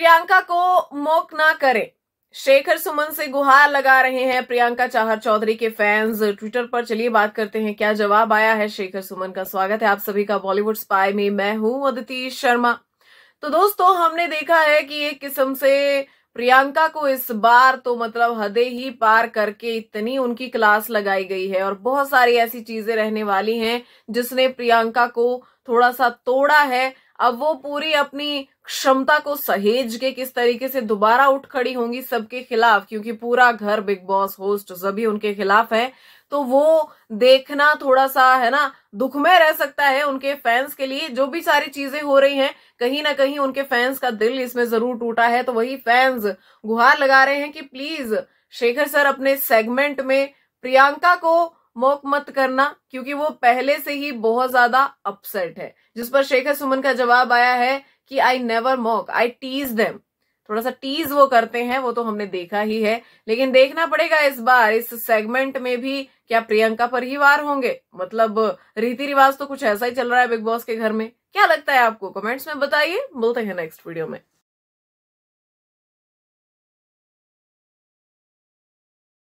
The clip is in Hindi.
प्रियंका को मोक ना करें शेखर सुमन से गुहार लगा रहे हैं प्रियंका चाहर चौधरी के फैंस ट्विटर पर चलिए बात करते हैं क्या जवाब आया है शेखर सुमन का स्वागत है आप सभी का बॉलीवुड स्पाई में मैं हूं अदिति शर्मा तो दोस्तों हमने देखा है कि एक किस्म से प्रियंका को इस बार तो मतलब हदे ही पार करके इतनी उनकी क्लास लगाई गई है और बहुत सारी ऐसी चीजें रहने वाली हैं जिसने प्रियंका को थोड़ा सा तोड़ा है अब वो पूरी अपनी क्षमता को सहेज के किस तरीके से दोबारा उठ खड़ी होंगी सबके खिलाफ क्योंकि पूरा घर बिग बॉस होस्ट सभी उनके खिलाफ है तो वो देखना थोड़ा सा है ना दुख में रह सकता है उनके फैंस के लिए जो भी सारी चीजें हो रही हैं कहीं ना कहीं उनके फैंस का दिल इसमें जरूर टूटा है तो वही फैंस गुहार लगा रहे हैं कि प्लीज शेखर सर अपने सेगमेंट में प्रियंका को मोक मत करना क्योंकि वो पहले से ही बहुत ज्यादा अपसेट है जिस पर शेखर सुमन का जवाब आया है कि I never mock I tease them थोड़ा सा टीज वो करते हैं वो तो हमने देखा ही है लेकिन देखना पड़ेगा इस बार इस सेगमेंट में भी क्या प्रियंका पर ही वार होंगे मतलब रीति रिवाज तो कुछ ऐसा ही चल रहा है बिग बॉस के घर में क्या लगता है आपको कमेंट्स में बताइए बोलते हैं नेक्स्ट वीडियो में